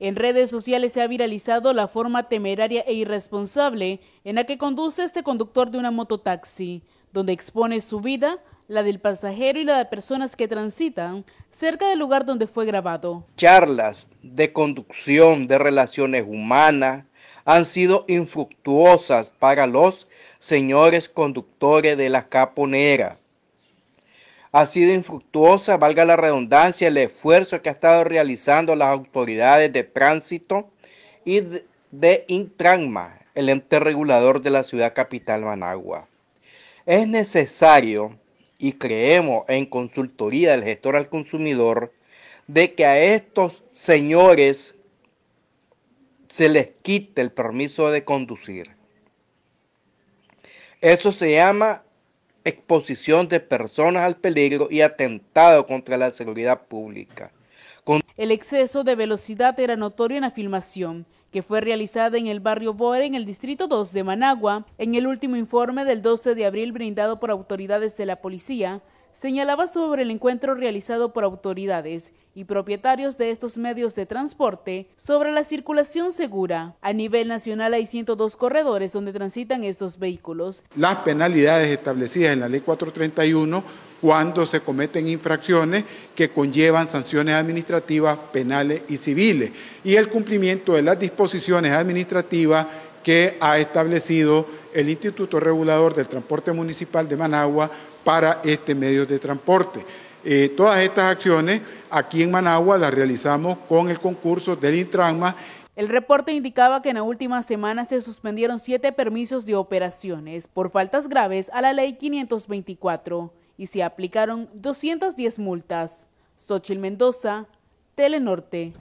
En redes sociales se ha viralizado la forma temeraria e irresponsable en la que conduce este conductor de una mototaxi, donde expone su vida, la del pasajero y la de personas que transitan cerca del lugar donde fue grabado. Charlas de conducción de relaciones humanas han sido infructuosas para los señores conductores de la caponera ha sido infructuosa, valga la redundancia, el esfuerzo que ha estado realizando las autoridades de tránsito y de, Intranma, el ente regulador de la ciudad capital Managua. Es necesario, y creemos en consultoría del gestor al consumidor, de que a estos señores se les quite el permiso de conducir. Eso se llama exposición de personas al peligro y atentado contra la seguridad pública. El exceso de velocidad era notorio en la filmación, que fue realizada en el barrio Boer, en el Distrito 2 de Managua. En el último informe del 12 de abril brindado por autoridades de la policía, señalaba sobre el encuentro realizado por autoridades y propietarios de estos medios de transporte sobre la circulación segura. A nivel nacional hay 102 corredores donde transitan estos vehículos. Las penalidades establecidas en la ley 431 cuando se cometen infracciones que conllevan sanciones administrativas, penales y civiles, y el cumplimiento de las disposiciones administrativas que ha establecido el Instituto Regulador del Transporte Municipal de Managua para este medio de transporte. Eh, todas estas acciones aquí en Managua las realizamos con el concurso del Intranma el reporte indicaba que en la última semana se suspendieron siete permisos de operaciones por faltas graves a la Ley 524 y se aplicaron 210 multas. Xochil Mendoza, Telenorte.